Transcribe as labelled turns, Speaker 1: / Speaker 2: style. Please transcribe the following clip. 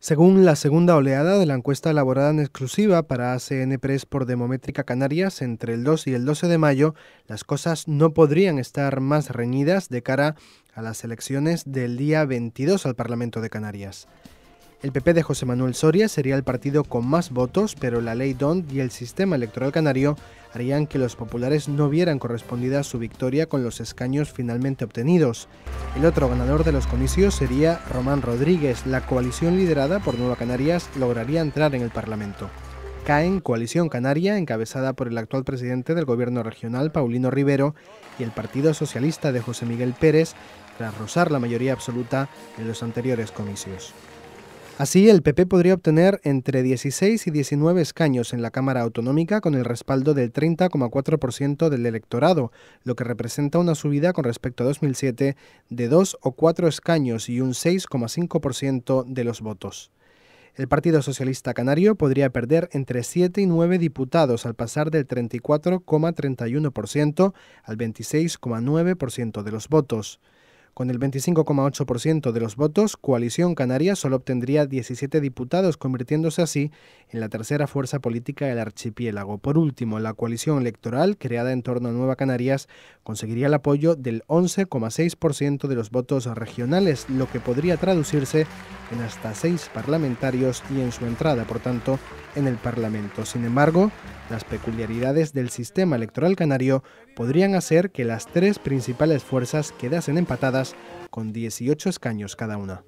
Speaker 1: Según la segunda oleada de la encuesta elaborada en exclusiva para ACN Press por Demométrica Canarias, entre el 2 y el 12 de mayo, las cosas no podrían estar más reñidas de cara a las elecciones del día 22 al Parlamento de Canarias. El PP de José Manuel Soria sería el partido con más votos, pero la ley DONT y el sistema electoral canario harían que los populares no vieran correspondida su victoria con los escaños finalmente obtenidos. El otro ganador de los comicios sería Román Rodríguez. La coalición liderada por Nueva Canarias lograría entrar en el Parlamento. Caen Coalición Canaria, encabezada por el actual presidente del gobierno regional, Paulino Rivero, y el Partido Socialista de José Miguel Pérez, tras rozar la mayoría absoluta en los anteriores comicios. Así, el PP podría obtener entre 16 y 19 escaños en la Cámara Autonómica con el respaldo del 30,4% del electorado, lo que representa una subida con respecto a 2007 de 2 o 4 escaños y un 6,5% de los votos. El Partido Socialista Canario podría perder entre 7 y 9 diputados al pasar del 34,31% al 26,9% de los votos. Con el 25,8% de los votos, Coalición Canaria solo obtendría 17 diputados, convirtiéndose así en la tercera fuerza política del archipiélago. Por último, la coalición electoral, creada en torno a Nueva Canarias, conseguiría el apoyo del 11,6% de los votos regionales, lo que podría traducirse en hasta seis parlamentarios y en su entrada, por tanto, en el Parlamento. Sin embargo, las peculiaridades del sistema electoral canario podrían hacer que las tres principales fuerzas quedasen empatadas con 18 escaños cada una.